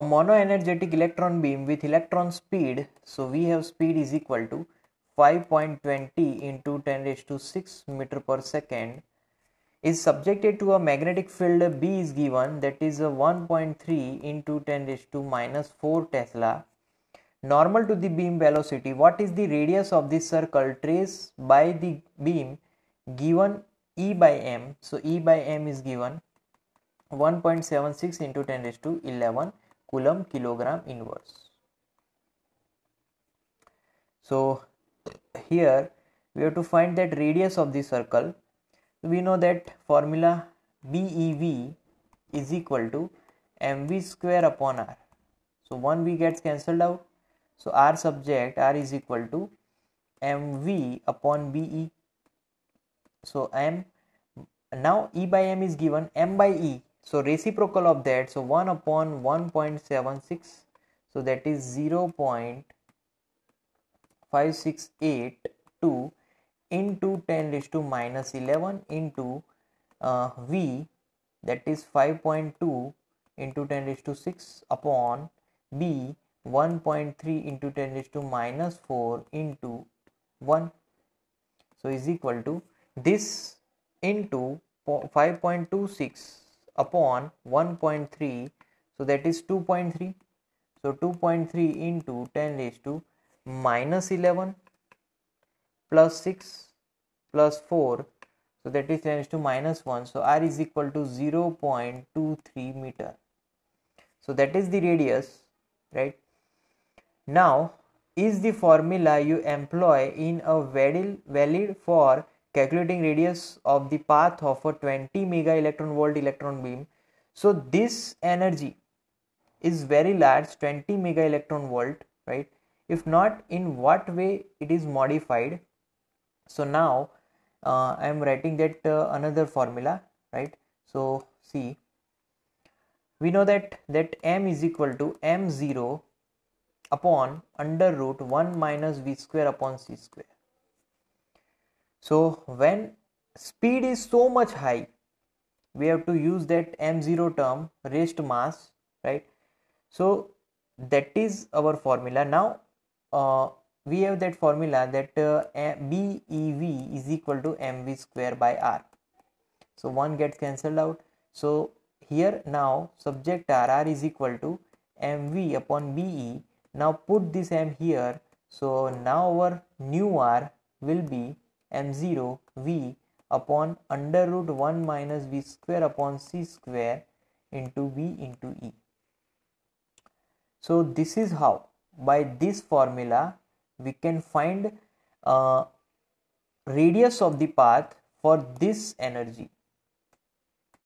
monoenergetic electron beam with electron speed so we have speed is equal to 5.20 into 10 raised to 6 meter per second is subjected to a magnetic field B is given that is 1.3 into 10 raised to minus 4 Tesla normal to the beam velocity what is the radius of this circle traced by the beam given E by M so E by M is given 1.76 into 10 raised to 11 coulomb kilogram inverse so here we have to find that radius of the circle we know that formula bev is equal to mv square upon r so 1v gets cancelled out so r subject r is equal to mv upon be so m now e by m is given m by e so reciprocal of that so 1 upon 1.76 so that is 0 0.5682 into 10 raised to minus 11 into uh, v that is 5.2 into 10 raised to 6 upon b 1.3 into 10 raised to minus 4 into 1 so is equal to this into 5.26 upon 1.3 so that is 2.3 so 2.3 into 10 raised to minus 11 plus 6 plus 4 so that is 10 raised to minus 1 so r is equal to 0 0.23 meter so that is the radius right now is the formula you employ in a valid valid for calculating radius of the path of a 20 mega electron volt electron beam so this energy is very large 20 mega electron volt right if not in what way it is modified so now uh, i am writing that uh, another formula right so see we know that that m is equal to m0 upon under root 1 minus v square upon c square so when speed is so much high we have to use that m0 term raised to mass right so that is our formula now uh, we have that formula that uh, bev is equal to mv square by r so one gets cancelled out so here now subject r r is equal to mv upon be now put this m here so now our new r will be m0 v upon under root 1 minus v square upon c square into v into e. So this is how by this formula we can find uh, radius of the path for this energy